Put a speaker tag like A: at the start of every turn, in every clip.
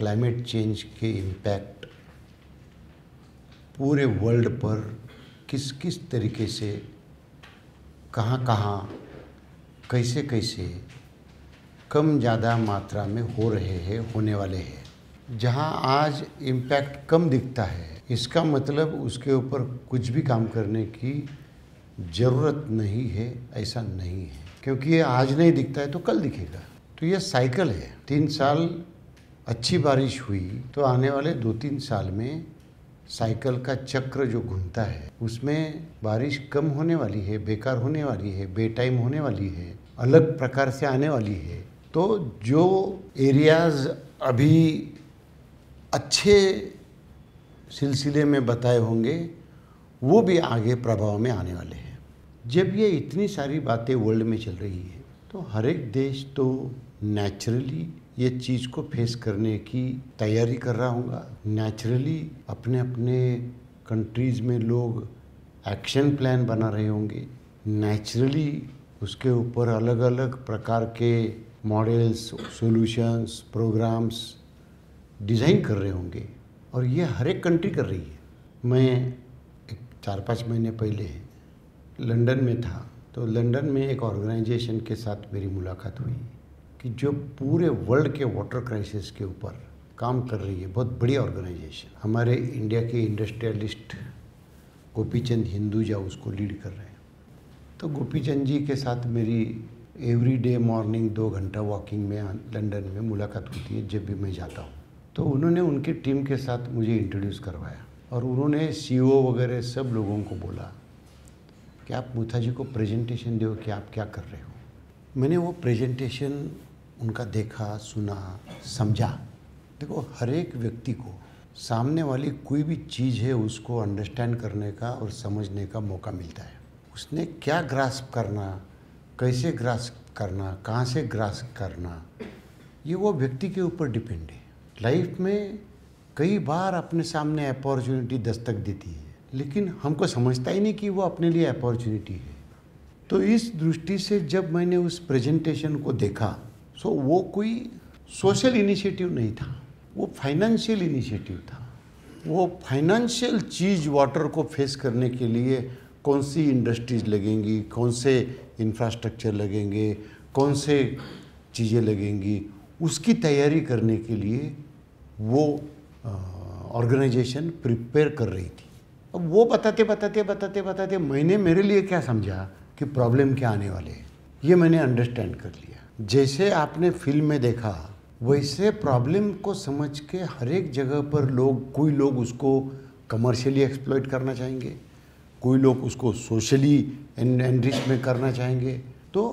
A: climate change के impact पूरे world पर किस किस तरीके से कहाँ कहाँ कैसे कैसे कम ज़्यादा मात्रा में हो रहे हैं होने वाले हैं जहाँ आज इम्पैक्ट कम दिखता है इसका मतलब उसके ऊपर कुछ भी काम करने की ज़रूरत नहीं है ऐसा नहीं है क्योंकि ये आज नहीं दिखता है तो कल दिखेगा तो ये साइकिल है तीन साल अच्छी बारिश हुई तो आने वाले दो तीन साल में साइकिल का चक्र जो घूमता है उसमें बारिश कम होने वाली है बेकार होने वाली है बेटाइम होने वाली है अलग प्रकार से आने वाली है तो जो एरियाज़ अभी अच्छे सिलसिले में बताए होंगे वो भी आगे प्रभाव में आने वाले हैं जब ये इतनी सारी बातें वर्ल्ड में चल रही है तो हर एक देश तो नेचुरली ये चीज़ को फेस करने की तैयारी कर रहा हूँ नेचुरली अपने अपने कंट्रीज़ में लोग एक्शन प्लान बना रहे होंगे नेचुरली उसके ऊपर अलग अलग प्रकार के मॉडल्स सॉल्यूशंस प्रोग्राम्स डिज़ाइन कर रहे होंगे और ये हर एक कंट्री कर रही है मैं एक चार पाँच महीने पहले लंदन में था तो लंदन में एक ऑर्गेनाइजेशन के साथ मेरी मुलाकात हुई कि जो पूरे वर्ल्ड के वाटर क्राइसिस के ऊपर काम कर रही है बहुत बड़ी ऑर्गेनाइजेशन हमारे इंडिया के इंडस्ट्रियलिस्ट गोपीचंद चंद हिंदूजा उसको लीड कर रहे हैं तो गोपीचंद जी के साथ मेरी एवरी डे मॉर्निंग दो घंटा वॉकिंग में लंदन में मुलाकात होती है जब भी मैं जाता हूँ तो उन्होंने उनकी टीम के साथ मुझे इंट्रोड्यूस करवाया और उन्होंने सी वगैरह सब लोगों को बोला कि आप मुथा जी को प्रेजेंटेशन दो कि आप क्या कर रहे हो मैंने वो प्रेजेंटेशन उनका देखा सुना समझा देखो हर एक व्यक्ति को सामने वाली कोई भी चीज़ है उसको अंडरस्टैंड करने का और समझने का मौका मिलता है उसने क्या ग्रास्प करना कैसे ग्रास्प करना कहाँ से ग्रास्प करना ये वो व्यक्ति के ऊपर डिपेंड है लाइफ में कई बार अपने सामने अपॉर्चुनिटी दस्तक देती है लेकिन हमको समझता ही नहीं कि वो अपने लिए अपॉर्चुनिटी है तो इस दृष्टि से जब मैंने उस प्रेजेंटेशन को देखा सो so, वो कोई सोशल इनिशिएटिव नहीं था वो फाइनेंशियल इनिशिएटिव था वो फाइनेंशियल चीज़ वाटर को फेस करने के लिए कौन सी इंडस्ट्रीज लगेंगी कौन से इंफ्रास्ट्रक्चर लगेंगे कौन से चीज़ें लगेंगी उसकी तैयारी करने के लिए वो ऑर्गेनाइजेशन प्रिपेयर कर रही थी अब वो बताते बताते बताते बताते मैंने मेरे लिए क्या समझा कि प्रॉब्लम क्या आने वाले हैं ये मैंने अंडरस्टैंड कर लिया जैसे आपने फिल्म में देखा वैसे प्रॉब्लम को समझ के हर एक जगह पर लोग कोई लोग उसको कमर्शियली एक्सप्लॉइट करना चाहेंगे कोई लोग उसको सोशली एनरिच में करना चाहेंगे तो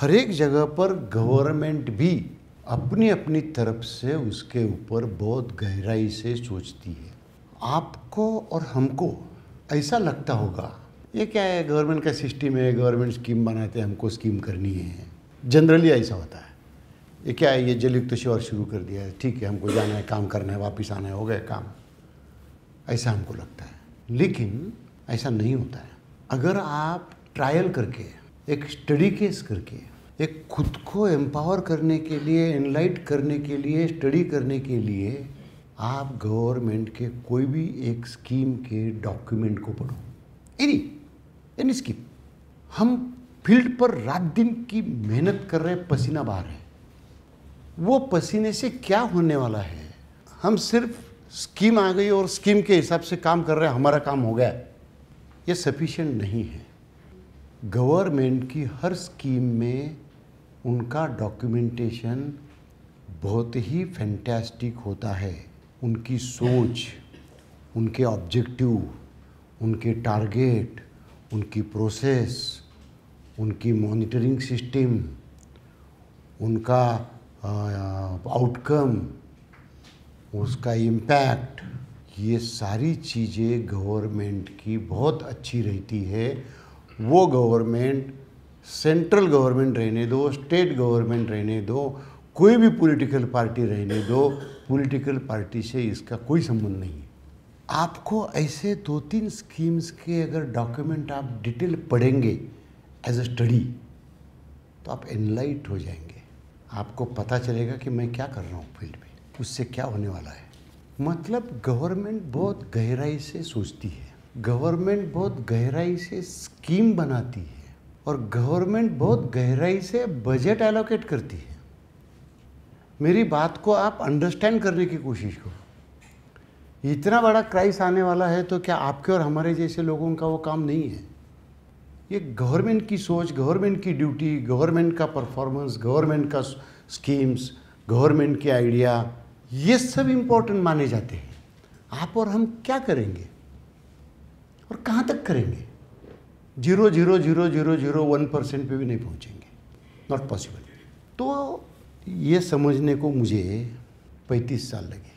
A: हर एक जगह पर गवर्नमेंट भी अपनी अपनी तरफ से उसके ऊपर बहुत गहराई से सोचती है आपको और हमको ऐसा लगता होगा ये क्या है गवर्नमेंट का सिस्टम है गवर्नमेंट स्कीम बनाते हैं हमको स्कीम करनी है जनरली ऐसा होता है ये क्या है ये जलयुक्त तो शिवर शुरू कर दिया है ठीक है हमको जाना है काम करना है वापस आना है हो गया काम ऐसा हमको लगता है लेकिन ऐसा नहीं होता है अगर आप ट्रायल करके एक स्टडी केस करके एक खुद को एम्पावर करने के लिए एनलाइट करने के लिए स्टडी करने के लिए आप गवर्नमेंट के कोई भी एक स्कीम के डॉक्यूमेंट को पढ़ो एनी एनी स्कीम हम फील्ड पर रात दिन की मेहनत कर रहे पसीना बहा रहे वो पसीने से क्या होने वाला है हम सिर्फ स्कीम आ गई और स्कीम के हिसाब से काम कर रहे हैं हमारा काम हो गया ये सफिशेंट नहीं है गवर्नमेंट की हर स्कीम में उनका डॉक्यूमेंटेशन बहुत ही फैंटास्टिक होता है उनकी सोच उनके ऑब्जेक्टिव उनके टारगेट उनकी प्रोसेस उनकी मॉनिटरिंग सिस्टम उनका आउटकम उसका इम्पैक्ट ये सारी चीज़ें गवर्नमेंट की बहुत अच्छी रहती है वो गवर्नमेंट सेंट्रल गवर्नमेंट रहने दो स्टेट गवर्नमेंट रहने दो कोई भी पॉलिटिकल पार्टी रहने दो पॉलिटिकल पार्टी से इसका कोई संबंध नहीं है आपको ऐसे दो तीन स्कीम्स के अगर डॉक्यूमेंट आप डिटेल पढ़ेंगे एज ए स्टडी तो आप एनलाइट हो जाएंगे आपको पता चलेगा कि मैं क्या कर रहा हूँ फील्ड में उससे क्या होने वाला है मतलब गवर्नमेंट बहुत गहराई से सोचती है गवर्नमेंट बहुत गहराई से स्कीम बनाती है और गवर्नमेंट बहुत गहराई से बजट एलोकेट करती है मेरी बात को आप अंडरस्टैंड करने की कोशिश करो इतना बड़ा क्राइस आने वाला है तो क्या आपके और हमारे जैसे लोगों का वो काम नहीं है ये गवर्नमेंट की सोच गवर्नमेंट की ड्यूटी गवर्नमेंट का परफॉर्मेंस गवर्नमेंट का स्कीम्स गवर्नमेंट के आइडिया ये सब इम्पोर्टेंट माने जाते हैं आप और हम क्या करेंगे और कहाँ तक करेंगे zero zero zero zero zero one percent पर भी नहीं पहुँचेंगे नॉट पॉसिबल तो ये समझने को मुझे पैंतीस साल लगे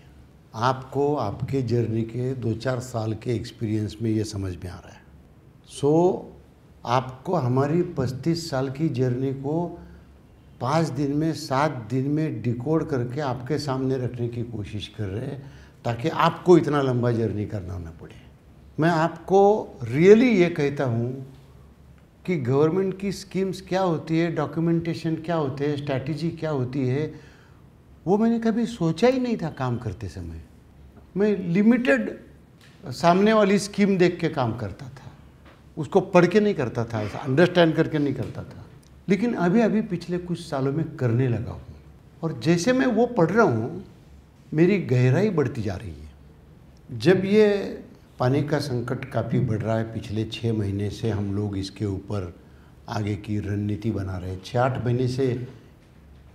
A: आपको आपके जर्नी के दो चार साल के एक्सपीरियंस में ये समझ में आ रहा है सो so, आपको हमारी पच्चीस साल की जर्नी को पाँच दिन में सात दिन में डिकोड करके आपके सामने रखने की कोशिश कर रहे हैं ताकि आपको इतना लंबा जर्नी करना ना पड़े मैं आपको रियली ये कहता हूँ कि गवर्नमेंट की स्कीम्स क्या होती है डॉक्यूमेंटेशन क्या होते हैं स्ट्रैटेजी क्या होती है वो मैंने कभी सोचा ही नहीं था काम करते समय मैं लिमिटेड सामने वाली स्कीम देख के काम करता था उसको पढ़ के नहीं करता था ऐसा अंडरस्टैंड करके नहीं करता था लेकिन अभी अभी पिछले कुछ सालों में करने लगा हूँ और जैसे मैं वो पढ़ रहा हूँ मेरी गहराई बढ़ती जा रही है जब ये पानी का संकट काफ़ी बढ़ रहा है पिछले छः महीने से हम लोग इसके ऊपर आगे की रणनीति बना रहे हैं छः आठ महीने से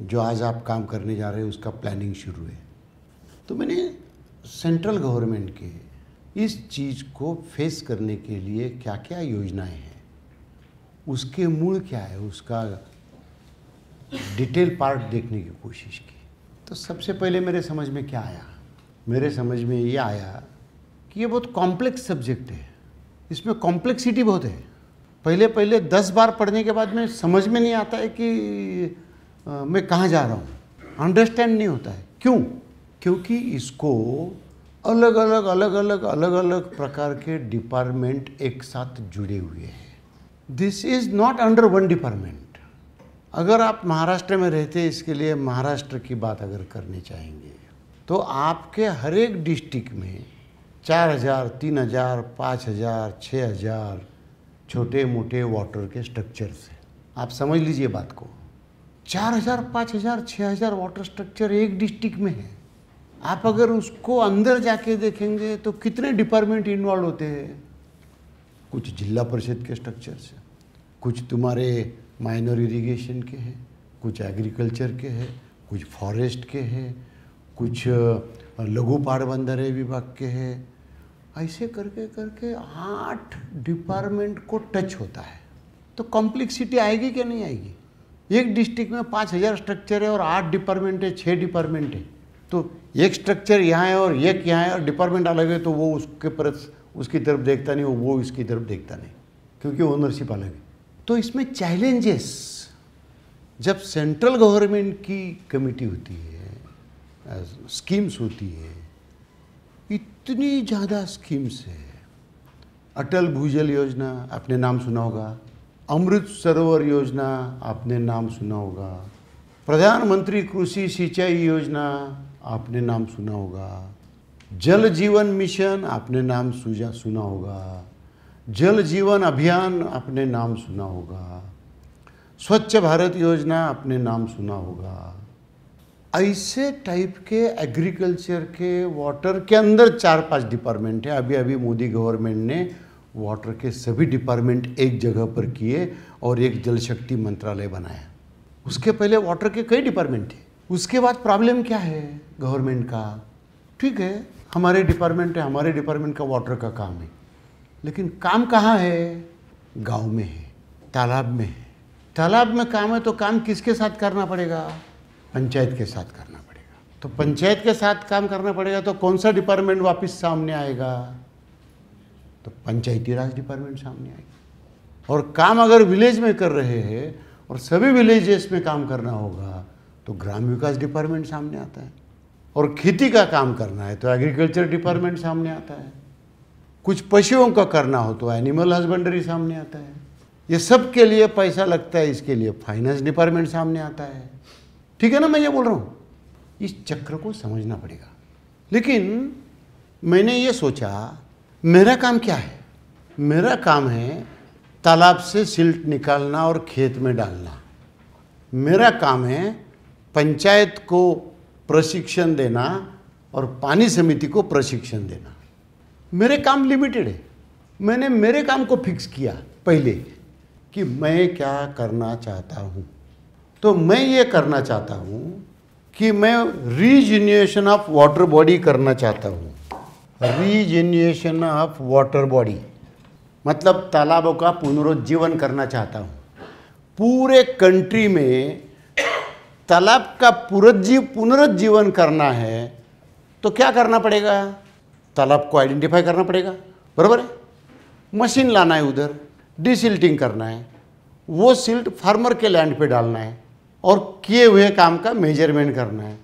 A: जो आज आप काम करने जा रहे हैं उसका प्लानिंग शुरू है तो मैंने सेंट्रल गवर्नमेंट के इस चीज़ को फेस करने के लिए क्या क्या योजनाएं हैं उसके मूल क्या है उसका डिटेल पार्ट देखने की कोशिश की तो सबसे पहले मेरे समझ में क्या आया मेरे समझ में ये आया कि ये बहुत कॉम्प्लेक्स सब्जेक्ट है इसमें कॉम्प्लेक्सिटी बहुत है पहले पहले दस बार पढ़ने के बाद में समझ में नहीं आता है कि आ, मैं कहाँ जा रहा हूँ अंडरस्टैंड नहीं होता है क्यों क्योंकि इसको अलग अलग अलग अलग अलग अलग प्रकार के डिपार्टमेंट एक साथ जुड़े हुए हैं this is not under one department अगर आप महाराष्ट्र में रहते इसके लिए महाराष्ट्र की बात अगर करनी चाहेंगे तो आपके हर एक डिस्ट्रिक्ट में चार हज़ार तीन हज़ार पाँच हज़ार छः हज़ार छोटे मोटे वाटर के स्ट्रक्चर्स हैं आप समझ लीजिए बात को चार हज़ार पाँच हज़ार छः हज़ार वाटर स्ट्रक्चर एक डिस्ट्रिक्ट में है आप अगर उसको अंदर जाके देखेंगे तो कितने डिपार्टमेंट इन्वॉल्व होते हैं कुछ जिला परिषद के स्ट्रक्चर से कुछ तुम्हारे माइनर इरिगेशन के हैं कुछ एग्रीकल्चर के हैं कुछ फॉरेस्ट के हैं कुछ लघु पाड़ बंदर विभाग के हैं ऐसे करके करके आठ डिपार्टमेंट को टच होता है तो कॉम्प्लेक्सिटी आएगी कि नहीं आएगी एक डिस्ट्रिक्ट में पाँच हज़ार स्ट्रक्चर है और आठ डिपार्टमेंट है छः डिपार्टमेंट है तो एक स्ट्रक्चर यहाँ है और एक यहाँ है और डिपार्टमेंट अलग है तो वो उसके पर उसकी तरफ देखता नहीं वो इसकी तरफ देखता नहीं क्योंकि ओनरशिप अलग है तो इसमें चैलेंजेस जब सेंट्रल गवर्नमेंट की कमेटी होती है स्कीम्स होती है इतनी ज़्यादा स्कीम्स है अटल भूजल योजना आपने नाम सुना होगा अमृत सरोवर योजना आपने नाम सुना होगा प्रधानमंत्री कृषि सिंचाई योजना आपने नाम सुना होगा जल जीवन मिशन आपने नाम सुजा सुना होगा जल जीवन अभियान आपने नाम सुना होगा स्वच्छ भारत योजना आपने नाम सुना होगा ऐसे टाइप के एग्रीकल्चर के वाटर के अंदर चार पांच डिपार्टमेंट है अभी अभी मोदी गवर्नमेंट ने वाटर के सभी डिपार्टमेंट एक जगह पर किए और एक जल शक्ति मंत्रालय बनाया उसके पहले वाटर के कई डिपार्टमेंट थे उसके बाद प्रॉब्लम क्या है गवर्नमेंट का ठीक है हमारे डिपार्टमेंट है हमारे डिपार्टमेंट का वाटर का काम है लेकिन काम कहाँ है गांव में है तालाब में है तालाब में काम है तो काम किसके साथ करना पड़ेगा पंचायत के साथ करना पड़ेगा तो पंचायत के साथ काम करना पड़ेगा तो कौन सा डिपार्टमेंट वापस सामने आएगा तो पंचायती राज डिपार्टमेंट सामने आएगा और काम अगर विलेज में कर रहे हैं और सभी विलेजेस में काम करना होगा तो ग्राम विकास डिपार्टमेंट सामने आता है और खेती का काम करना है तो एग्रीकल्चर डिपार्टमेंट सामने आता है कुछ पशुओं का करना हो तो एनिमल हस्बेंडरी सामने आता है ये सब के लिए पैसा लगता है इसके लिए फाइनेंस डिपार्टमेंट सामने आता है ठीक है ना मैं ये बोल रहा हूँ इस चक्र को समझना पड़ेगा लेकिन मैंने ये सोचा मेरा काम क्या है मेरा काम है तालाब से सिल्ट निकालना और खेत में डालना मेरा काम है पंचायत को प्रशिक्षण देना और पानी समिति को प्रशिक्षण देना मेरे काम लिमिटेड है मैंने मेरे काम को फिक्स किया पहले कि मैं क्या करना चाहता हूँ तो मैं ये करना चाहता हूँ कि मैं रीजन्यूएशन ऑफ वाटर बॉडी करना चाहता हूँ रीजन्यूएशन ऑफ वाटर बॉडी मतलब तालाबों का पुनरुज्जीवन करना चाहता हूँ पूरे कंट्री में तालाब का पुनर्जीव पुनरुज्जीवन करना है तो क्या करना पड़ेगा तालाब को आइडेंटिफाई करना पड़ेगा बराबर है मशीन लाना है उधर डिसिल्टिंग करना है वो सिल्ट फार्मर के लैंड पे डालना है और किए हुए काम का मेजरमेंट करना है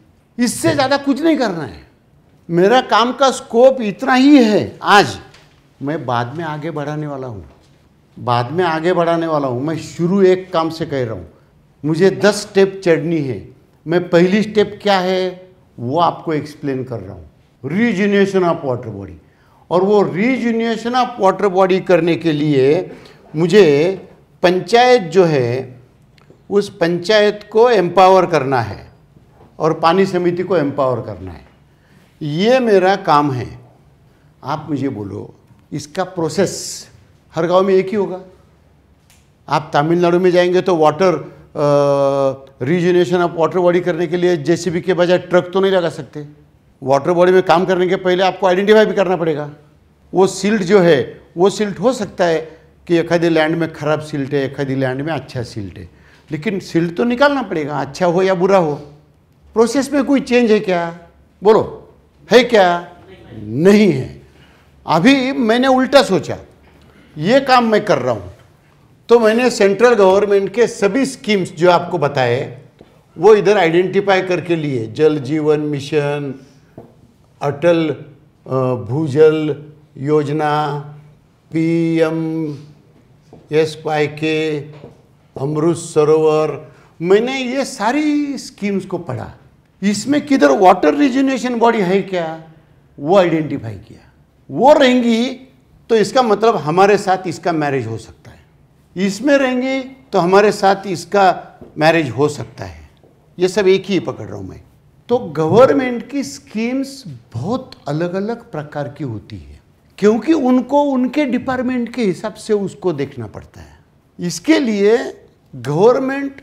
A: इससे ज़्यादा कुछ नहीं करना है मेरा काम का स्कोप इतना ही है आज मैं बाद में आगे बढ़ाने वाला हूँ बाद में आगे बढ़ाने वाला हूँ मैं शुरू एक काम से कह रहा हूँ मुझे दस स्टेप चढ़नी है मैं पहली स्टेप क्या है वो आपको एक्सप्लेन कर रहा हूँ रीजूनेशन ऑफ वाटर बॉडी और वो रीजूनेशन ऑफ वाटर बॉडी करने के लिए मुझे पंचायत जो है उस पंचायत को एम्पावर करना है और पानी समिति को एम्पावर करना है ये मेरा काम है आप मुझे बोलो इसका प्रोसेस हर गांव में एक ही होगा आप तमिलनाडु में जाएंगे तो water rejuvenation of water body करने के लिए जेसीबी के बजाय ट्रक तो नहीं लगा सकते वाटर बॉडी में काम करने के पहले आपको आइडेंटिफाई भी करना पड़ेगा वो सिल्ट जो है वो सिल्ट हो सकता है कि एखादी लैंड में खराब सिल्ट है एखादी लैंड में अच्छा सिल्ट है लेकिन सिल्ट तो निकालना पड़ेगा अच्छा हो या बुरा हो प्रोसेस में कोई चेंज है क्या बोलो है क्या नहीं है अभी मैंने उल्टा सोचा ये काम मैं कर रहा हूँ तो मैंने सेंट्रल गवर्नमेंट के सभी स्कीम्स जो आपको बताए वो इधर आइडेंटिफाई करके लिए जल जीवन मिशन अटल भूजल योजना पी एम एस वाई के अमृत सरोवर मैंने ये सारी स्कीम्स को पढ़ा इसमें किधर वाटर रिजनेशन बॉडी है क्या वो आइडेंटिफाई किया वो रहेंगी तो इसका मतलब हमारे साथ इसका मैरिज हो सकता इसमें रहेंगे तो हमारे साथ इसका मैरिज हो सकता है ये सब एक ही पकड़ रहा हूँ मैं तो गवर्नमेंट की स्कीम्स बहुत अलग अलग प्रकार की होती है क्योंकि उनको उनके डिपार्टमेंट के हिसाब से उसको देखना पड़ता है इसके लिए गवर्नमेंट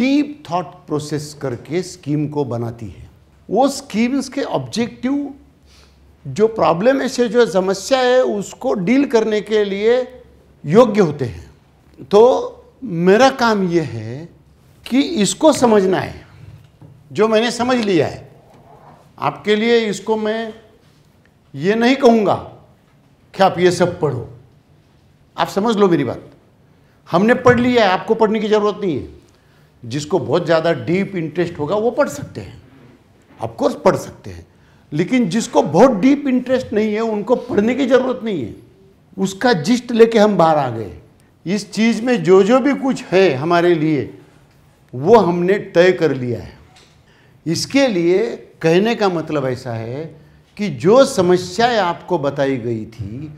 A: डीप थॉट प्रोसेस करके स्कीम को बनाती है वो स्कीम्स के ऑब्जेक्टिव जो प्रॉब्लम है से जो समस्या है उसको डील करने के लिए योग्य होते हैं तो मेरा काम यह है कि इसको समझना है जो मैंने समझ लिया है आपके लिए इसको मैं ये नहीं कहूँगा कि आप ये सब पढ़ो आप समझ लो मेरी बात हमने पढ़ लिया है आपको पढ़ने की ज़रूरत नहीं है जिसको बहुत ज़्यादा डीप इंटरेस्ट होगा वो पढ़ सकते हैं ऑफकोर्स पढ़ सकते हैं लेकिन जिसको बहुत डीप इंटरेस्ट नहीं है उनको पढ़ने की ज़रूरत नहीं है उसका जिस्ट लेके हम बाहर आ गए इस चीज़ में जो जो भी कुछ है हमारे लिए वो हमने तय कर लिया है इसके लिए कहने का मतलब ऐसा है कि जो समस्याएं आपको बताई गई थी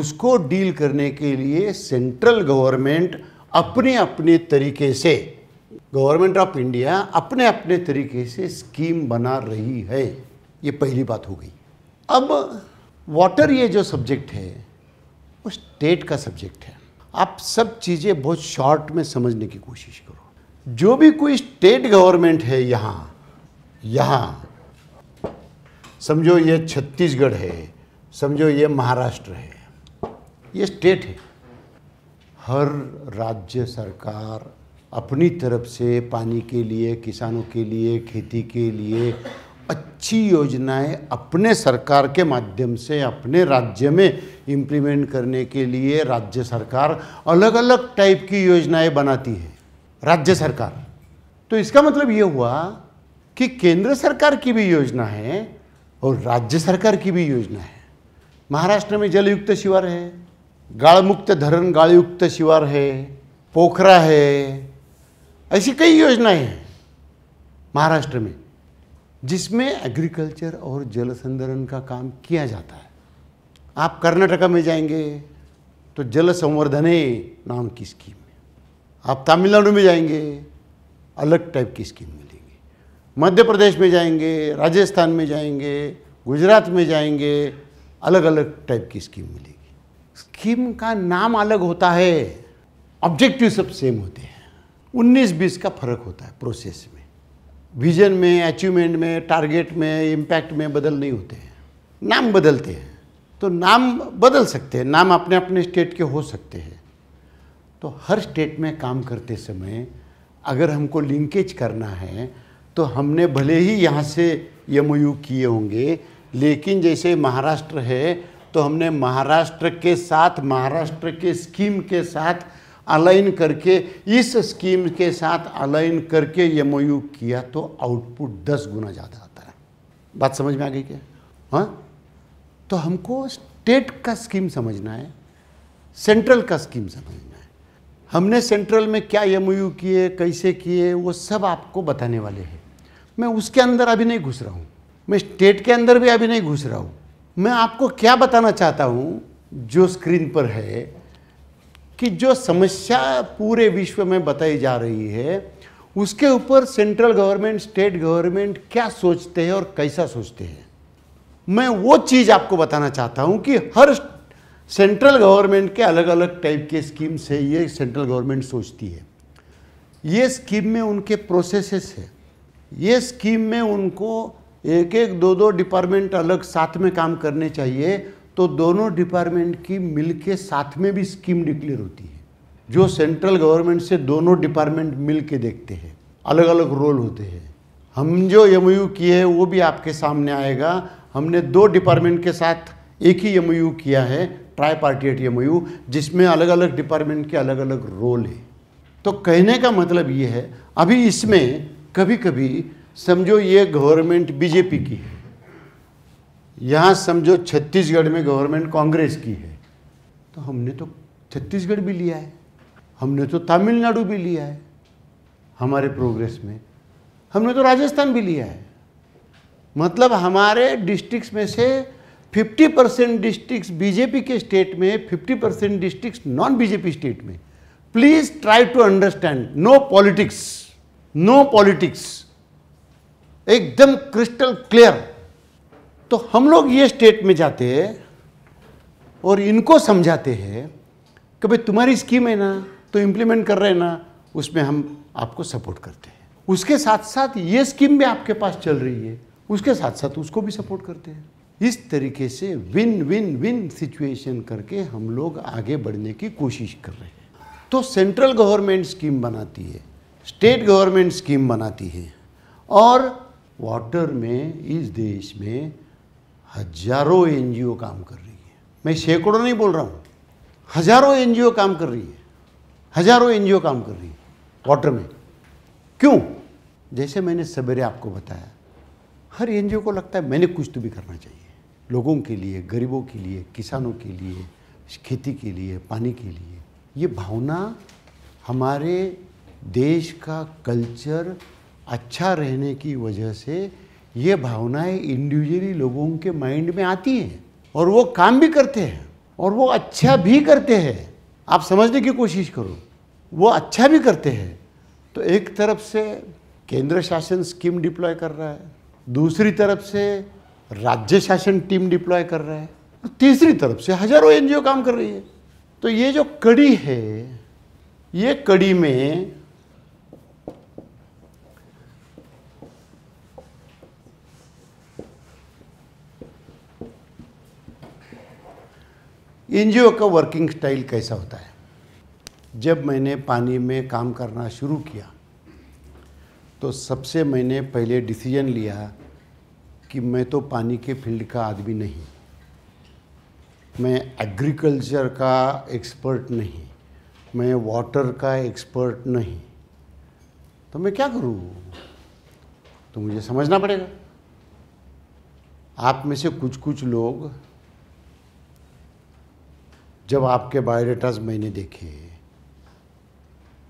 A: उसको डील करने के लिए सेंट्रल गवर्नमेंट अपने अपने तरीके से गवर्नमेंट ऑफ इंडिया अपने अपने तरीके से स्कीम बना रही है ये पहली बात हो गई अब वाटर ये जो सब्जेक्ट है वो स्टेट का सब्जेक्ट है आप सब चीज़ें बहुत शॉर्ट में समझने की कोशिश करो जो भी कोई स्टेट गवर्नमेंट है यहाँ यहाँ समझो ये छत्तीसगढ़ है समझो ये महाराष्ट्र है ये स्टेट है हर राज्य सरकार अपनी तरफ से पानी के लिए किसानों के लिए खेती के लिए अच्छी योजनाएं अपने सरकार के माध्यम से अपने राज्य में इम्प्लीमेंट करने के लिए राज्य सरकार अलग अलग टाइप की योजनाएं बनाती है राज्य सरकार तो इसका मतलब ये हुआ कि केंद्र सरकार की भी योजना है और राज्य सरकार की भी योजना है महाराष्ट्र में जलयुक्त शिवार है गाड़मुक्त धरण गाड़युक्त शिवार है पोखरा है ऐसी कई योजनाएं हैं महाराष्ट्र में जिसमें एग्रीकल्चर और जल संधारण का काम किया जाता है आप कर्नाटका में जाएंगे तो जल संवर्धने नाम की स्कीम है आप तमिलनाडु में जाएंगे अलग टाइप की स्कीम मिलेगी मध्य प्रदेश में जाएंगे राजस्थान में जाएंगे गुजरात में जाएंगे अलग अलग टाइप की स्कीम मिलेगी स्कीम का नाम अलग होता है ऑब्जेक्टिव सब सेम होते हैं उन्नीस बीस का फर्क होता है प्रोसेस में विजन में अचीवमेंट में टारगेट में इम्पैक्ट में बदल नहीं होते हैं नाम बदलते हैं तो नाम बदल सकते हैं नाम अपने अपने स्टेट के हो सकते हैं तो हर स्टेट में काम करते समय अगर हमको लिंकेज करना है तो हमने भले ही यहाँ से एम किए होंगे लेकिन जैसे महाराष्ट्र है तो हमने महाराष्ट्र के साथ महाराष्ट्र के स्कीम के साथ अलाइन करके इस स्कीम के साथ अलाइन करके एम किया तो आउटपुट दस गुना ज़्यादा आता है बात समझ में आ गई क्या हाँ तो हमको स्टेट का स्कीम समझना है सेंट्रल का स्कीम समझना है हमने सेंट्रल में क्या एम किए कैसे किए वो सब आपको बताने वाले हैं मैं उसके अंदर अभी नहीं घुस रहा हूँ मैं स्टेट के अंदर भी अभी नहीं घुस रहा हूँ मैं आपको क्या बताना चाहता हूँ जो स्क्रीन पर है कि जो समस्या पूरे विश्व में बताई जा रही है उसके ऊपर सेंट्रल गवर्नमेंट स्टेट गवर्नमेंट क्या सोचते हैं और कैसा सोचते हैं मैं वो चीज़ आपको बताना चाहता हूँ कि हर सेंट्रल गवर्नमेंट के अलग अलग टाइप के स्कीम से ये सेंट्रल गवर्नमेंट सोचती है ये स्कीम में उनके प्रोसेसेस है ये स्कीम में उनको एक एक दो दो डिपार्टमेंट अलग साथ में काम करने चाहिए तो दोनों डिपार्टमेंट की मिलके साथ में भी स्कीम डिक्लेयर होती है जो सेंट्रल गवर्नमेंट से दोनों डिपार्टमेंट मिल के देखते हैं अलग अलग रोल होते हैं हम जो एम किए हैं वो भी आपके सामने आएगा हमने दो डिपार्टमेंट के साथ एक ही एम किया है ट्राई पार्टिएट एम जिसमें अलग अलग डिपार्टमेंट के अलग अलग रोल है तो कहने का मतलब ये है अभी इसमें कभी कभी समझो ये गवर्नमेंट बीजेपी की है यहाँ समझो छत्तीसगढ़ में गवर्नमेंट कांग्रेस की है तो हमने तो छत्तीसगढ़ भी लिया है हमने तो तमिलनाडु भी लिया है हमारे प्रोग्रेस में हमने तो राजस्थान भी लिया है मतलब हमारे डिस्ट्रिक्ट में से 50 परसेंट डिस्ट्रिक्ट बीजेपी के स्टेट में 50 percent district non BJP state में please try to understand no politics no politics एकदम क्रिस्टल क्लियर तो हम लोग ये स्टेट में जाते हैं और इनको समझाते हैं कि भाई तुम्हारी स्कीम है ना तो इम्प्लीमेंट कर रहे हैं ना उसमें हम आपको सपोर्ट करते हैं उसके साथ साथ ये स्कीम भी आपके पास चल रही है उसके साथ साथ उसको भी सपोर्ट करते हैं इस तरीके से विन विन विन सिचुएशन करके हम लोग आगे बढ़ने की कोशिश कर रहे हैं तो सेंट्रल गवर्नमेंट स्कीम बनाती है स्टेट गवर्नमेंट स्कीम बनाती है और वाटर में इस देश में हजारों एनजीओ काम कर रही है मैं सैकड़ों नहीं बोल रहा हूँ हजारों एनजीओ काम कर रही है हजारों एनजीओ काम कर रही है वाटर में क्यों जैसे मैंने सवेरे आपको बताया हर एनजीओ को लगता है मैंने कुछ तो भी करना चाहिए लोगों के लिए गरीबों के लिए किसानों के लिए खेती के लिए पानी के लिए ये भावना हमारे देश का कल्चर अच्छा रहने की वजह से ये भावनाएं इंडिविजुअली लोगों के माइंड में आती हैं और वो काम भी करते हैं और वो अच्छा भी करते हैं आप समझने की कोशिश करो वो अच्छा भी करते हैं तो एक तरफ से केंद्र शासन स्कीम डिप्लॉय कर रहा है दूसरी तरफ से राज्य शासन टीम डिप्लॉय कर रहा है तीसरी तरफ से हजारों एनजीओ काम कर रही है तो ये जो कड़ी है ये कड़ी में एनजीओ का वर्किंग स्टाइल कैसा होता है जब मैंने पानी में काम करना शुरू किया तो सबसे मैंने पहले डिसीजन लिया कि मैं तो पानी के फील्ड का आदमी नहीं मैं एग्रीकल्चर का एक्सपर्ट नहीं मैं वाटर का एक्सपर्ट नहीं तो मैं क्या करूँ तो मुझे समझना पड़ेगा आप में से कुछ कुछ लोग जब आपके बायोडेटाज मैंने देखे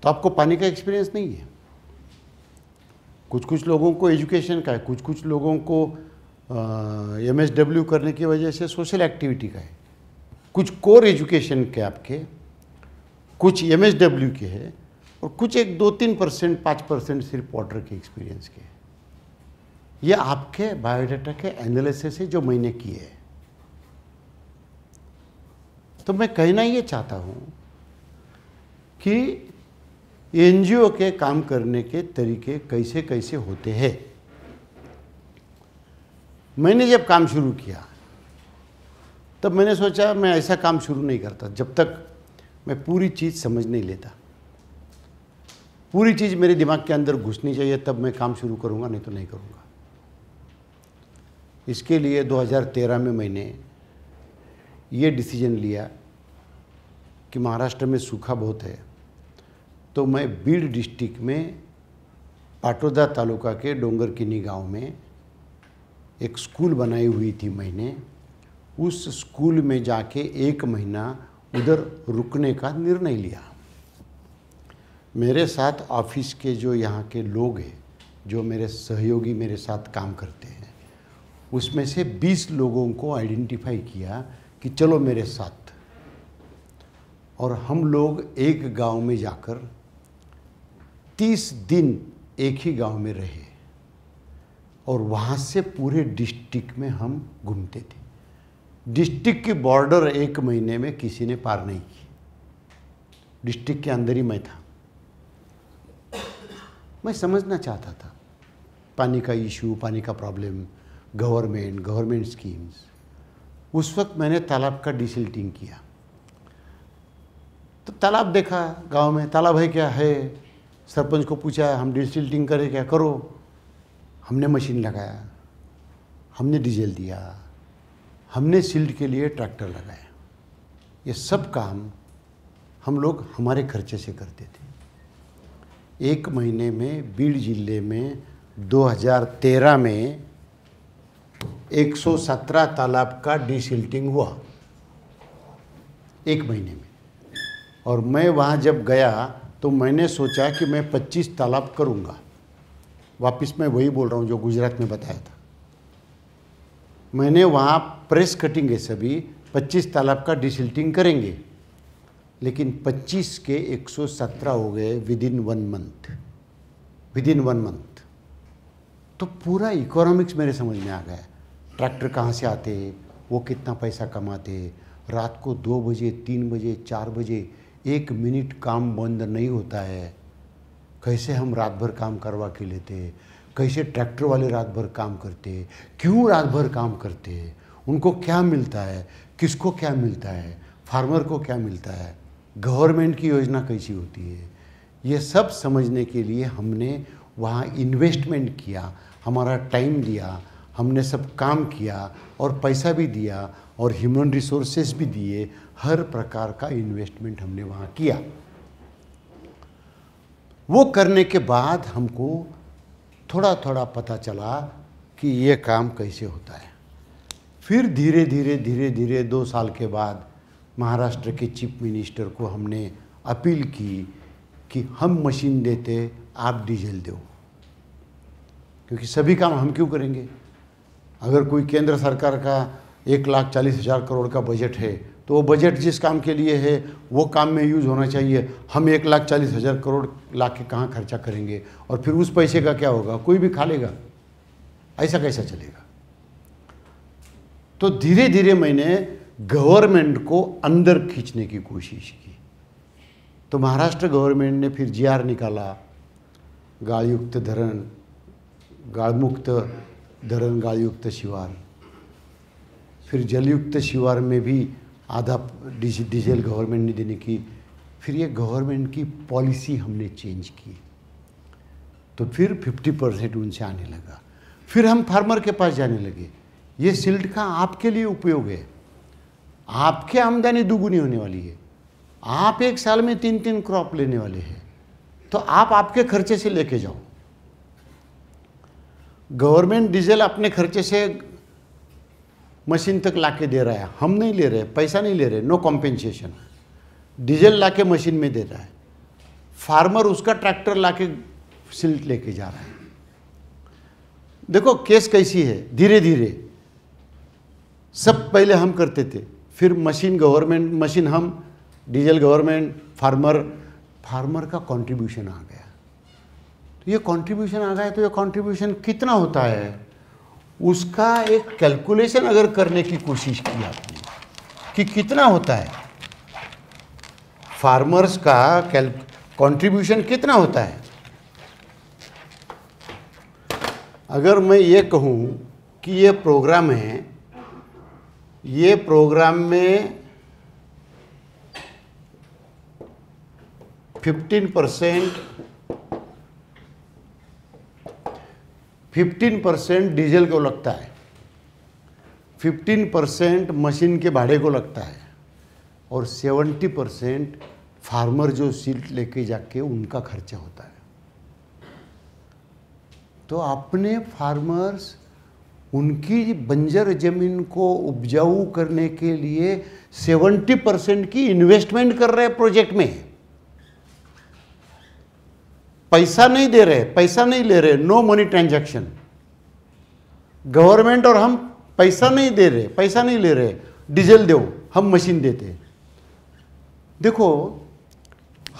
A: तो आपको पानी का एक्सपीरियंस नहीं है कुछ कुछ लोगों को एजुकेशन का है कुछ कुछ लोगों को एम एस डब्ल्यू करने की वजह से सोशल एक्टिविटी का है कुछ कोर एजुकेशन के आपके कुछ एम एस डब्ल्यू के हैं और कुछ एक दो तीन परसेंट पाँच परसेंट सिर्फ वाटर के एक्सपीरियंस के ये आपके बायोडाटा के एनालिसिस है जो मैंने किए हैं तो मैं कहना ये चाहता हूँ कि एन के काम करने के तरीके कैसे कैसे होते हैं मैंने जब काम शुरू किया तब मैंने सोचा मैं ऐसा काम शुरू नहीं करता जब तक मैं पूरी चीज़ समझ नहीं लेता पूरी चीज़ मेरे दिमाग के अंदर घुसनी चाहिए तब मैं काम शुरू करूँगा नहीं तो नहीं करूँगा इसके लिए 2013 में मैंने ये डिसीजन लिया कि महाराष्ट्र में सूखा बहुत है तो मैं बीड डिस्ट्रिक्ट में पाटोदा तालुका के डोंगर किनी गाँव में एक स्कूल बनाई हुई थी मैंने उस स्कूल में जाके एक महीना उधर रुकने का निर्णय लिया मेरे साथ ऑफिस के जो यहाँ के लोग हैं जो मेरे सहयोगी मेरे साथ काम करते हैं उसमें से 20 लोगों को आइडेंटिफाई किया कि चलो मेरे साथ और हम लोग एक गांव में जाकर तीस दिन एक ही गांव में रहे और वहाँ से पूरे डिस्ट्रिक्ट में हम घूमते थे डिस्ट्रिक्ट की बॉर्डर एक महीने में किसी ने पार नहीं की डिस्ट्रिक्ट के अंदर ही मैं था मैं समझना चाहता था पानी का इशू पानी का प्रॉब्लम गवर्नमेंट गवर्नमेंट स्कीम्स उस वक्त मैंने तालाब का डिसल्टिंग किया तो तालाब देखा गांव में तालाब है क्या है सरपंच को पूछा हम डिसल्टिंग करें क्या करो हमने मशीन लगाया हमने डीजल दिया हमने सील्ड के लिए ट्रैक्टर लगाया ये सब काम हम लोग हमारे खर्चे से करते थे एक महीने में बीड़ जिले में 2013 में 117 तालाब का डिसिल्टिंग हुआ एक महीने में और मैं वहाँ जब गया तो मैंने सोचा कि मैं 25 तालाब करूँगा वापस मैं वही बोल रहा हूँ जो गुजरात में बताया था मैंने वहाँ प्रेस कटिंग है सभी 25 तालाब का डिसिल्टिंग करेंगे लेकिन 25 के 117 हो गए within one month within one month तो पूरा इकोनॉमिक्स मेरे समझ में आ गया ट्रैक्टर कहाँ से आते हैं वो कितना पैसा कमाते हैं रात को दो बजे तीन बजे चार बजे एक मिनट काम बंद नहीं होता है कैसे हम रात भर काम करवा के लेते कैसे ट्रैक्टर वाले रात भर काम करते क्यों रात भर काम करते हैं उनको क्या मिलता है किसको क्या मिलता है फार्मर को क्या मिलता है गवर्नमेंट की योजना कैसी होती है ये सब समझने के लिए हमने वहाँ इन्वेस्टमेंट किया हमारा टाइम दिया हमने सब काम किया और पैसा भी दिया और ह्यूमन रिसोर्सेस भी दिए हर प्रकार का इन्वेस्टमेंट हमने वहाँ किया वो करने के बाद हमको थोड़ा थोड़ा पता चला कि ये काम कैसे होता है फिर धीरे धीरे धीरे धीरे दो साल के बाद महाराष्ट्र के चीफ मिनिस्टर को हमने अपील की कि हम मशीन देते आप डीजल दो क्योंकि सभी काम हम क्यों करेंगे अगर कोई केंद्र सरकार का एक लाख चालीस हज़ार करोड़ का बजट है तो वो बजट जिस काम के लिए है वो काम में यूज़ होना चाहिए हम एक लाख चालीस हज़ार करोड़ ला के कहाँ खर्चा करेंगे और फिर उस पैसे का क्या होगा कोई भी खा लेगा ऐसा कैसा चलेगा तो धीरे धीरे मैंने गवर्नमेंट को अंदर खींचने की कोशिश की तो महाराष्ट्र गवर्नमेंट ने फिर जीआर निकाला गाड़युक्त धरण गाड़मुक्त धरंगायुक्त शिवार फिर जलयुक्त शिवार में भी आधा डीजल गवर्नमेंट ने देने की फिर ये गवर्नमेंट की पॉलिसी हमने चेंज की तो फिर 50 परसेंट उनसे आने लगा फिर हम फार्मर के पास जाने लगे ये सिल्ट का आपके लिए उपयोग है आपके आमदनी दुगुनी होने वाली है आप एक साल में तीन तीन क्रॉप लेने वाले हैं तो आप आपके खर्चे से लेके जाओ गवर्नमेंट डीजल अपने खर्चे से मशीन तक ला के दे रहा है हम नहीं ले रहे पैसा नहीं ले रहे नो कॉम्पेंसेशन डीजल ला के मशीन में दे रहा है फार्मर उसका ट्रैक्टर ला के सिल्ट लेके जा रहा है देखो केस कैसी है धीरे धीरे सब पहले हम करते थे फिर मशीन गवर्नमेंट मशीन हम डीजल गवर्नमेंट फार्मर फार्मर का कंट्रीब्यूशन आ गया तो ये कंट्रीब्यूशन आ गया तो ये कंट्रीब्यूशन कितना होता है उसका एक कैलकुलेशन अगर करने की कोशिश की आपने कि कितना होता है फार्मर्स का कैल कंट्रीब्यूशन कितना होता है अगर मैं ये कहूँ कि ये प्रोग्राम है ये प्रोग्राम में 15 परसेंट 15 परसेंट डीजल को लगता है 15 परसेंट मशीन के भाड़े को लगता है और 70 परसेंट फार्मर जो सीट लेके जाके उनका खर्चा होता है तो अपने फार्मर्स उनकी बंजर जमीन को उपजाऊ करने के लिए 70 परसेंट की इन्वेस्टमेंट कर रहे हैं प्रोजेक्ट में पैसा नहीं दे रहे पैसा नहीं ले रहे नो मनी ट्रांजैक्शन गवर्नमेंट और हम पैसा नहीं दे रहे पैसा नहीं ले रहे डीजल दो हम मशीन देते देखो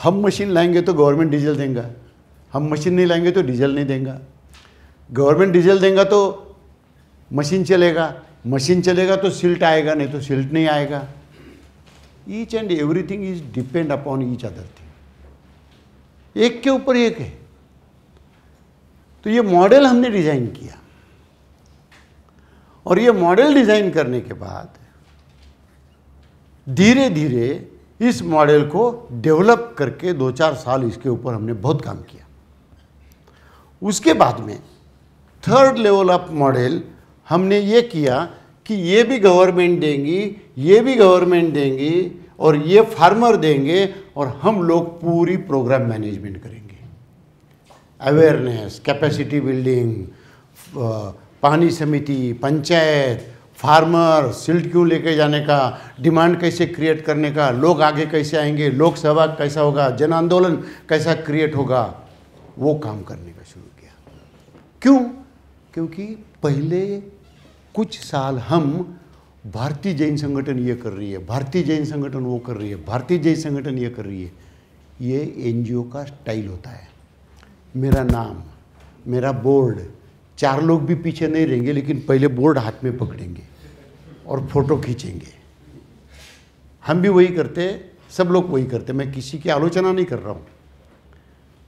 A: हम मशीन लाएंगे तो गवर्नमेंट डीजल देगा हम मशीन नहीं लाएंगे तो डीजल नहीं देगा गवर्नमेंट डीजल देगा तो मशीन चलेगा मशीन चलेगा तो सिल्ट आएगा नहीं तो सिल्ट नहीं आएगा each and everything is depend upon each other thing एक के ऊपर एक है तो ये मॉडल हमने डिज़ाइन किया और ये मॉडल डिज़ाइन करने के बाद धीरे धीरे इस मॉडल को डेवलप करके दो चार साल इसके ऊपर हमने बहुत काम किया उसके बाद में थर्ड लेवल ऑफ मॉडल हमने ये किया कि ये भी गवर्नमेंट देंगी ये भी गवर्नमेंट देंगी और ये फार्मर देंगे और हम लोग पूरी प्रोग्राम मैनेजमेंट करेंगे अवेयरनेस कैपेसिटी बिल्डिंग पानी समिति पंचायत फार्मर सिल्ट क्यों लेके जाने का डिमांड कैसे क्रिएट करने का लोग आगे कैसे आएंगे लोकसभा कैसा होगा जन आंदोलन कैसा क्रिएट होगा वो काम करने का शुरू किया क्यों क्योंकि पहले कुछ साल हम भारतीय जैन संगठन ये कर रही है भारतीय जैन संगठन वो कर रही है भारतीय जैन संगठन ये कर रही है ये एनजीओ का स्टाइल होता है मेरा नाम मेरा बोर्ड चार लोग भी पीछे नहीं रहेंगे लेकिन पहले बोर्ड हाथ में पकड़ेंगे और फोटो खींचेंगे हम भी वही करते सब लोग वही करते मैं किसी की आलोचना नहीं कर रहा हूँ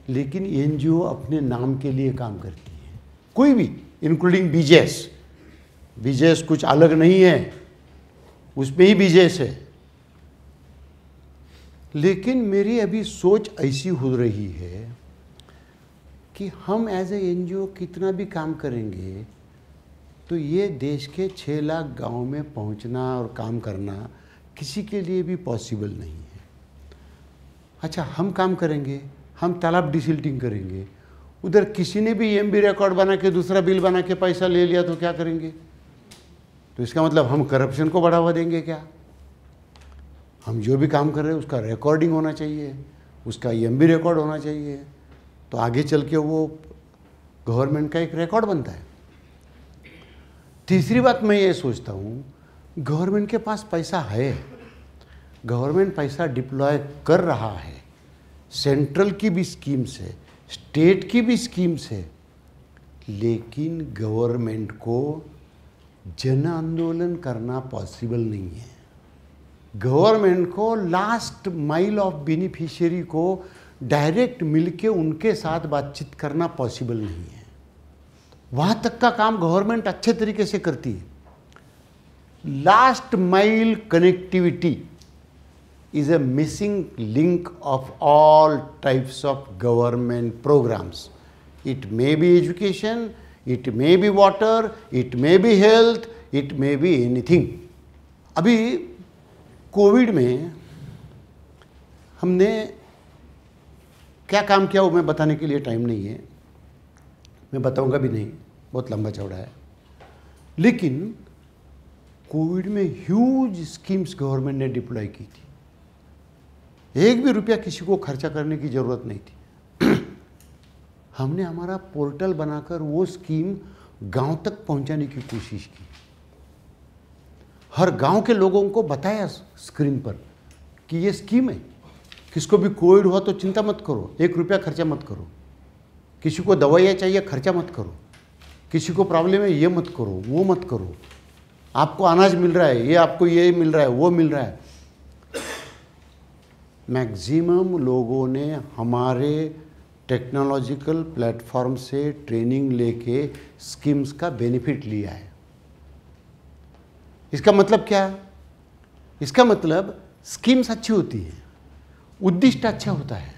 A: लेकिन एनजीओ अपने नाम के लिए काम करती है कोई भी इंक्लूडिंग बीजेस बीजेस कुछ अलग नहीं है उसमें ही विजेश है लेकिन मेरी अभी सोच ऐसी हो रही है कि हम एज ए एन कितना भी काम करेंगे तो ये देश के छः लाख गांव में पहुंचना और काम करना किसी के लिए भी पॉसिबल नहीं है अच्छा हम काम करेंगे हम तालाब डिसल्टिंग करेंगे उधर किसी ने भी एम रिकॉर्ड बना के दूसरा बिल बना के पैसा ले लिया तो क्या करेंगे तो इसका मतलब हम करप्शन को बढ़ावा देंगे क्या हम जो भी काम कर रहे हैं उसका रिकॉर्डिंग होना चाहिए उसका एम रिकॉर्ड होना चाहिए तो आगे चल के वो गवर्नमेंट का एक रिकॉर्ड बनता है तीसरी बात मैं ये सोचता हूँ गवर्नमेंट के पास पैसा है गवर्नमेंट पैसा डिप्लॉय कर रहा है सेंट्रल की भी स्कीम से स्टेट की भी स्कीम से लेकिन गवर्नमेंट को जन आंदोलन करना पॉसिबल नहीं है गवर्नमेंट को लास्ट माइल ऑफ बेनिफिशियरी को डायरेक्ट मिलके उनके साथ बातचीत करना पॉसिबल नहीं है वहाँ तक का काम गवर्नमेंट अच्छे तरीके से करती है last mile connectivity is a missing link of all types of government programmes it may be education it may be water it may be health it may be anything अभी कोविड में हमने क्या काम किया वो मैं बताने के लिए टाइम नहीं है मैं बताऊंगा भी नहीं बहुत लंबा चौड़ा है लेकिन कोविड में ह्यूज स्कीम्स गवर्नमेंट ने डिप्लॉय की थी एक भी रुपया किसी को खर्चा करने की ज़रूरत नहीं थी हमने हमारा पोर्टल बनाकर वो स्कीम गांव तक पहुंचाने की कोशिश की हर गांव के लोगों को बताया स्क्रीन पर कि ये स्कीम है किसको भी कोविड हुआ तो चिंता मत करो एक रुपया खर्चा मत करो किसी को दवाइयाँ चाहिए खर्चा मत करो किसी को प्रॉब्लम है ये मत करो वो मत करो आपको अनाज मिल रहा है ये आपको ये मिल रहा है वो मिल रहा है मैक्सिमम लोगों ने हमारे टेक्नोलॉजिकल प्लेटफॉर्म से ट्रेनिंग लेके स्कीम्स का बेनिफिट लिया है इसका मतलब क्या इसका मतलब स्कीम्स अच्छी होती है उद्दिष्ट अच्छा होता है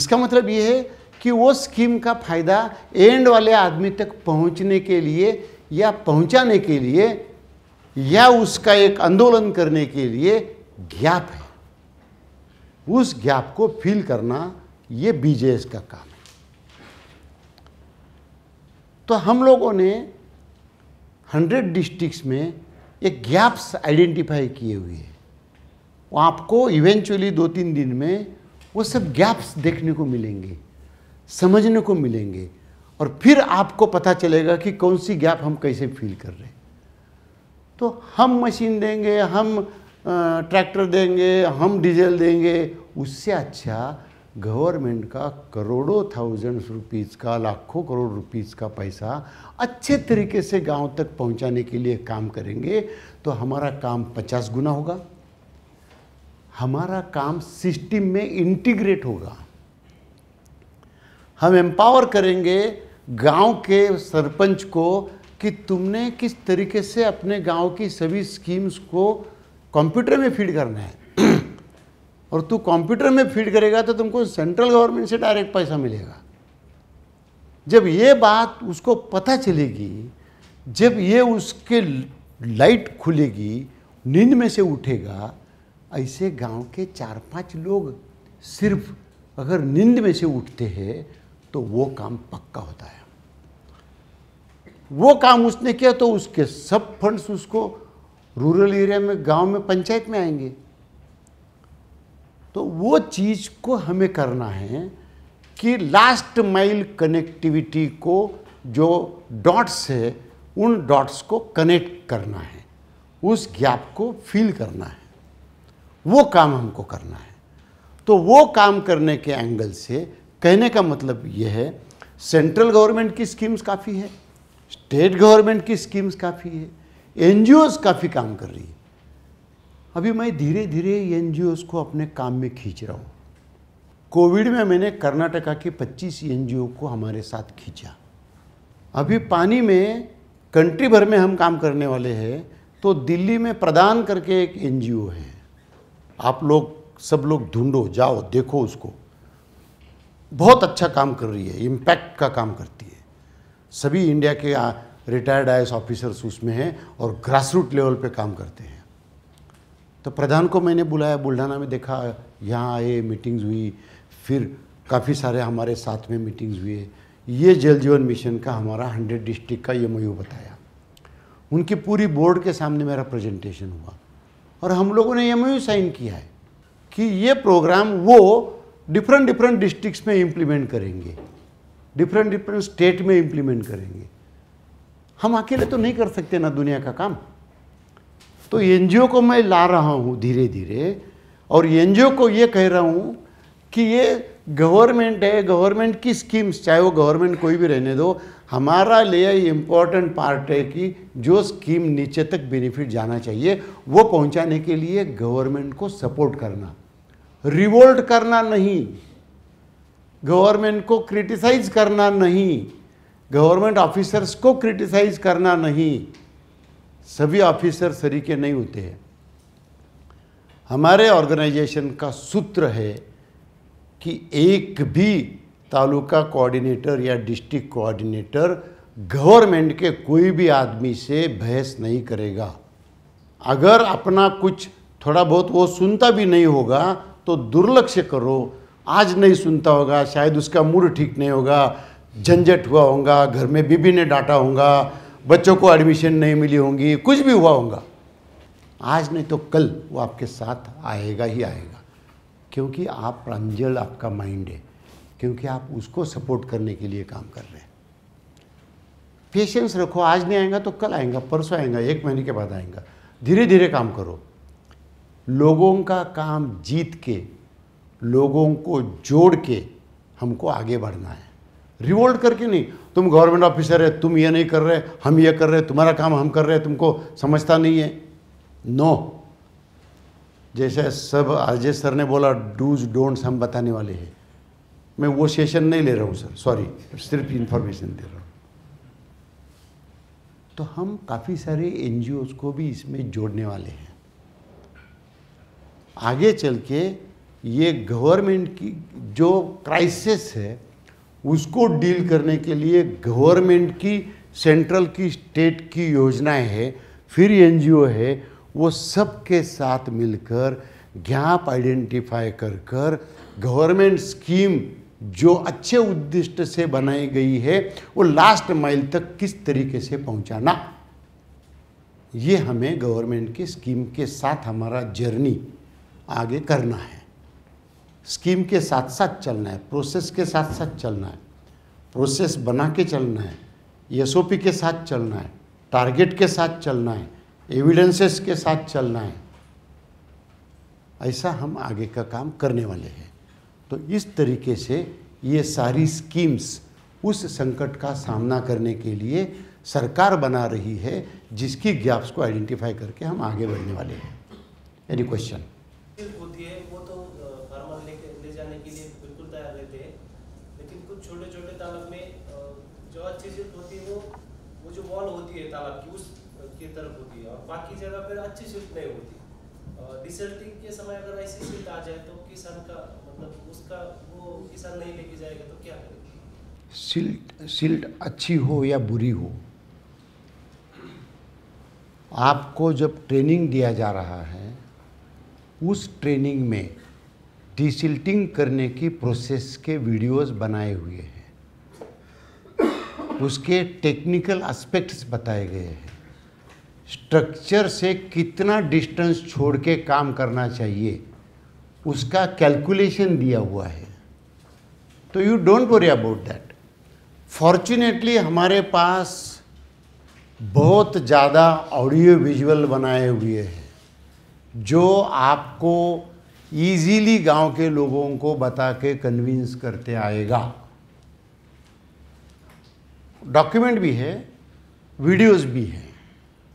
A: इसका मतलब यह है कि वो स्कीम का फायदा एंड वाले आदमी तक पहुंचने के लिए या पहुंचाने के लिए या उसका एक आंदोलन करने के लिए ज्ञाप है उस ज्ञाप को फील करना ये बीजेएस का काम है तो हम लोगों ने 100 डिस्ट्रिक्ट्स में ये गैप्स आइडेंटिफाई किए हुए हैं आपको इवेंचुअली दो तीन दिन में वो सब गैप्स देखने को मिलेंगे समझने को मिलेंगे और फिर आपको पता चलेगा कि कौन सी गैप हम कैसे फील कर रहे हैं तो हम मशीन देंगे हम ट्रैक्टर देंगे हम डीजल देंगे उससे अच्छा गवर्नमेंट का करोड़ों थाउजेंड्स रुपीज का लाखों करोड़ रुपीज का पैसा अच्छे तरीके से गांव तक पहुंचाने के लिए काम करेंगे तो हमारा काम पचास गुना होगा हमारा काम सिस्टम में इंटीग्रेट होगा हम एम्पावर करेंगे गांव के सरपंच को कि तुमने किस तरीके से अपने गांव की सभी स्कीम्स को कंप्यूटर में फीड करना है और तू कंप्यूटर में फीड करेगा तो तुमको सेंट्रल गवर्नमेंट से डायरेक्ट पैसा मिलेगा जब ये बात उसको पता चलेगी जब ये उसके लाइट खुलेगी नींद में से उठेगा ऐसे गांव के चार पांच लोग सिर्फ अगर नींद में से उठते हैं तो वो काम पक्का होता है वो काम उसने किया तो उसके सब फंड्स उसको रूरल एरिया में गांव में पंचायत में आएंगे तो वो चीज़ को हमें करना है कि लास्ट माइल कनेक्टिविटी को जो डॉट्स है उन डॉट्स को कनेक्ट करना है उस गैप को फिल करना है वो काम हमको करना है तो वो काम करने के एंगल से कहने का मतलब ये है सेंट्रल गवर्नमेंट की स्कीम्स काफ़ी है स्टेट गवर्नमेंट की स्कीम्स काफ़ी है एन काफ़ी काम कर रही है अभी मैं धीरे धीरे एन को अपने काम में खींच रहा हूँ कोविड में मैंने कर्नाटका के 25 एन को हमारे साथ खींचा अभी पानी में कंट्री भर में हम काम करने वाले हैं तो दिल्ली में प्रदान करके एक एन है आप लोग सब लोग ढूंढो जाओ देखो उसको बहुत अच्छा काम कर रही है इम्पैक्ट का काम करती है सभी इंडिया के रिटायर्ड आई ऑफिसर्स उसमें हैं और ग्रासरूट लेवल पे काम करते हैं तो प्रधान को मैंने बुलाया बुल्ढाना में देखा यहाँ आए मीटिंग्स हुई फिर काफ़ी सारे हमारे साथ में मीटिंग्स हुए ये जल जीवन मिशन का हमारा हंड्रेड डिस्ट्रिक्ट का ये मयू बताया उनकी पूरी बोर्ड के सामने मेरा प्रेजेंटेशन हुआ और हम लोगों ने एम साइन किया है कि ये प्रोग्राम वो डिफरेंट डिफरेंट डिस्ट्रिक्ट्स में इम्प्लीमेंट करेंगे डिफरेंट डिफरेंट स्टेट में इम्प्लीमेंट करेंगे हम अकेले तो नहीं कर सकते ना दुनिया का काम तो एन को मैं ला रहा हूँ धीरे धीरे और एन को ये कह रहा हूँ कि ये गवर्नमेंट है गवर्नमेंट की स्कीम्स चाहे वो गवर्नमेंट कोई भी रहने दो हमारा लिए इम्पोर्टेंट पार्ट है कि जो स्कीम नीचे तक बेनिफिट जाना चाहिए वो पहुंचाने के लिए गवर्नमेंट को सपोर्ट करना रिवोल्ट करना नहीं गवर्नमेंट को क्रिटिसाइज करना नहीं गवर्नमेंट ऑफिसर्स को क्रिटिसाइज करना नहीं सभी ऑफिसर सरीके नहीं होते हैं हमारे ऑर्गेनाइजेशन का सूत्र है कि एक भी तालुका कोऑर्डिनेटर या डिस्ट्रिक्ट कोऑर्डिनेटर गवर्नमेंट के कोई भी आदमी से बहस नहीं करेगा अगर अपना कुछ थोड़ा बहुत वो सुनता भी नहीं होगा तो दुर्लक्ष्य करो आज नहीं सुनता होगा शायद उसका मूड ठीक नहीं होगा झंझट हुआ होगा घर में बीबी ने डांटा होगा बच्चों को एडमिशन नहीं मिली होंगी कुछ भी हुआ होगा आज नहीं तो कल वो आपके साथ आएगा ही आएगा क्योंकि आप प्रांजल आपका माइंड है क्योंकि आप उसको सपोर्ट करने के लिए काम कर रहे हैं पेशेंस रखो आज नहीं आएगा तो कल आएगा परसों आएगा एक महीने के बाद आएगा धीरे धीरे काम करो लोगों का काम जीत के लोगों को जोड़ के हमको आगे बढ़ना है रिवोल्ट करके नहीं तुम गवर्नमेंट ऑफिसर है तुम ये नहीं कर रहे हम ये कर रहे तुम्हारा काम हम कर रहे तुमको समझता नहीं है नो जैसे सब अजय सर ने बोला डूज डोंट्स हम बताने वाले हैं मैं वो सेशन नहीं ले रहा हूँ सर सॉरी सिर्फ इन्फॉर्मेशन दे रहा हूँ तो हम काफ़ी सारे एन को भी इसमें जोड़ने वाले हैं आगे चल के ये गवर्नमेंट की जो क्राइसिस है उसको डील करने के लिए गवर्नमेंट की सेंट्रल की स्टेट की योजनाएं है फिर एनजीओ है वो सब के साथ मिलकर गैप आइडेंटिफाई कर कर गवर्नमेंट स्कीम जो अच्छे उद्दिष्ट से बनाई गई है वो लास्ट माइल तक किस तरीके से पहुंचाना ये हमें गवर्नमेंट की स्कीम के साथ हमारा जर्नी आगे करना है स्कीम के साथ साथ चलना है प्रोसेस के साथ साथ चलना है प्रोसेस बना के चलना है एस के साथ चलना है टारगेट के साथ चलना है एविडेंसेस के साथ चलना है ऐसा हम आगे का काम करने वाले हैं तो इस तरीके से ये सारी स्कीम्स उस संकट का सामना करने के लिए सरकार बना रही है जिसकी गैप्स को आइडेंटिफाई करके हम आगे बढ़ने वाले हैं एनी क्वेश्चन होती है वो बाकी जगह पर अच्छी शिफ्ट नहीं होती डिसल्टिंग के समय अगर ऐसी शिफ्ट आ जाए तो किसान का मतलब उसका वो किसान नहीं लेके जाएगा तो क्या करेगा सिल्ट सिल्ट अच्छी हो या बुरी हो आपको जब ट्रेनिंग दिया जा रहा है उस ट्रेनिंग में डिसिल्टिंग करने की प्रोसेस के वीडियोस बनाए हुए हैं उसके टेक्निकल एस्पेक्ट्स बताए गए हैं स्ट्रक्चर से कितना डिस्टेंस छोड़ के काम करना चाहिए उसका कैलकुलेशन दिया हुआ है तो you don't worry about that fortunately हमारे पास बहुत ज़्यादा ऑडियो विजुअल बनाए हुए हैं जो आपको इजीली गांव के लोगों को बता के कन्विंस करते आएगा डॉक्यूमेंट भी है वीडियोस भी है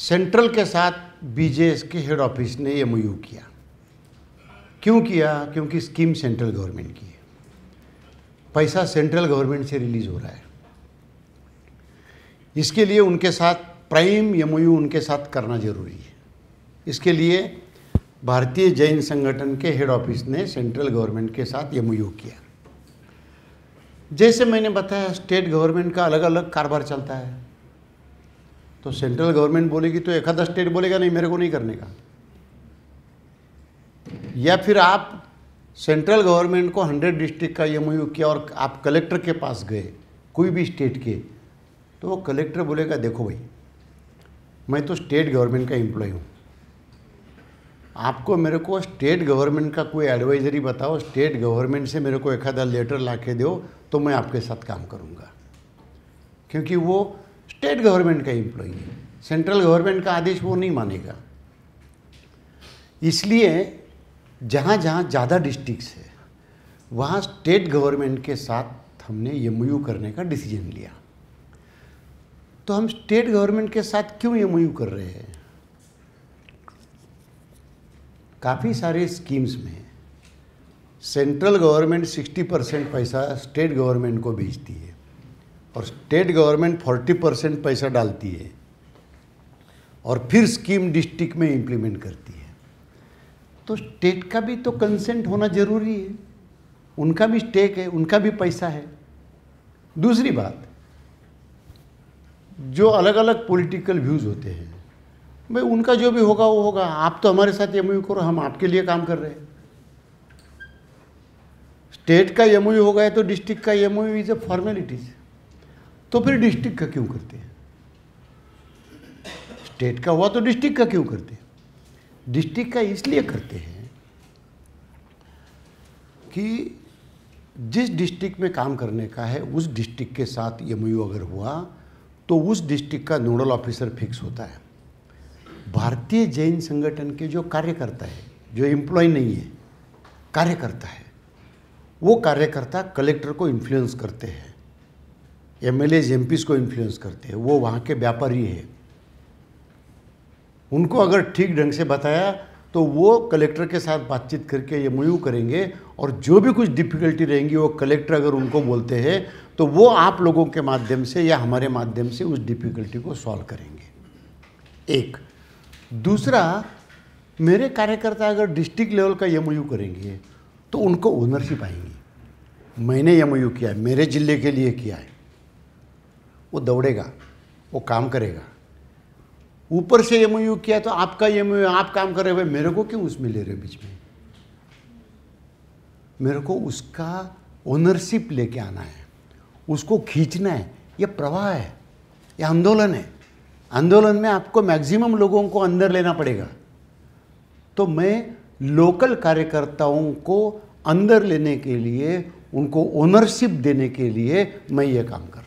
A: सेंट्रल के साथ बीजेएस के हेड ऑफिस ने एम किया क्यों किया क्योंकि स्कीम सेंट्रल गवर्नमेंट की है पैसा सेंट्रल गवर्नमेंट से रिलीज हो रहा है इसके लिए उनके साथ प्राइम एम उनके साथ करना जरूरी है इसके लिए भारतीय जैन संगठन के हेड ऑफिस ने सेंट्रल गवर्नमेंट के साथ एम किया जैसे मैंने बताया स्टेट गवर्नमेंट का अलग अलग कारोबार चलता है तो सेंट्रल गवर्नमेंट बोलेगी तो एक आधा स्टेट बोलेगा नहीं मेरे को नहीं करने का या फिर आप सेंट्रल गवर्नमेंट को 100 डिस्ट्रिक्ट का एम किया और आप कलेक्टर के पास गए कोई भी स्टेट के तो वो कलेक्टर बोलेगा देखो भाई मैं तो स्टेट गवर्नमेंट का एम्प्लॉय हूँ आपको मेरे को स्टेट गवर्नमेंट का कोई एडवाइजरी बताओ स्टेट गवर्नमेंट से मेरे को एक आधा लेटर ला के दो तो मैं आपके साथ काम करूँगा क्योंकि वो स्टेट गवर्नमेंट का एम्प्लॉई है सेंट्रल गवर्नमेंट का आदेश वो नहीं मानेगा इसलिए जहाँ जहाँ ज़्यादा डिस्ट्रिक्स है वहाँ स्टेट गवर्नमेंट के साथ हमने एम करने का डिसीजन लिया तो हम स्टेट गवर्नमेंट के साथ क्यों एम कर रहे हैं काफ़ी सारे स्कीम्स में सेंट्रल गवर्नमेंट 60 परसेंट पैसा स्टेट गवर्नमेंट को भेजती है और स्टेट गवर्नमेंट 40 परसेंट पैसा डालती है और फिर स्कीम डिस्ट्रिक्ट में इम्प्लीमेंट करती है तो स्टेट का भी तो कंसेंट होना ज़रूरी है उनका भी स्टेक है उनका भी पैसा है दूसरी बात जो अलग अलग पॉलिटिकल व्यूज़ होते हैं भाई उनका जो भी होगा वो होगा आप तो हमारे साथ एम करो हम आपके लिए काम कर रहे हैं स्टेट का एम होगा है तो डिस्ट्रिक्ट का एम इज़ ए फॉर्मेलिटीज़ तो फिर डिस्ट्रिक्ट का क्यों करते हैं स्टेट का हुआ तो डिस्ट्रिक्ट का क्यों करते हैं डिस्ट्रिक्ट का इसलिए करते हैं कि जिस डिस्ट्रिक्ट में काम करने का है उस डिस्ट्रिक्ट के साथ एम अगर हुआ तो उस डिस्ट्रिक्ट का नोडल ऑफिसर फिक्स होता है भारतीय जैन संगठन के जो कार्यकर्ता है जो एम्प्लॉय नहीं है कार्यकर्ता है वो कार्यकर्ता कलेक्टर को इन्फ्लुएंस करते हैं एम एल एज को इन्फ्लुएंस करते हैं वो वहाँ के व्यापारी है उनको अगर ठीक ढंग से बताया तो वो कलेक्टर के साथ बातचीत करके एम करेंगे और जो भी कुछ डिफ़िकल्टी रहेंगी वो कलेक्टर अगर उनको बोलते हैं तो वो आप लोगों के माध्यम से या हमारे माध्यम से उस डिफ़िकल्टी को सॉल्व करेंगे एक दूसरा मेरे कार्यकर्ता अगर डिस्ट्रिक्ट लेवल का एम करेंगे तो उनको ओनरशिप आएंगी मैंने एम किया है मेरे ज़िले के लिए किया है वो दौड़ेगा वो काम करेगा ऊपर से एम किया तो आपका एम आप काम कर रहे हो मेरे को क्यों उसमें ले रहे हो बीच में मेरे को उसका ओनरशिप लेके आना है उसको खींचना है ये प्रवाह है ये आंदोलन है आंदोलन में आपको मैक्सिमम लोगों को अंदर लेना पड़ेगा तो मैं लोकल कार्यकर्ताओं को अंदर लेने के लिए उनको ओनरशिप देने के लिए मैं ये काम कर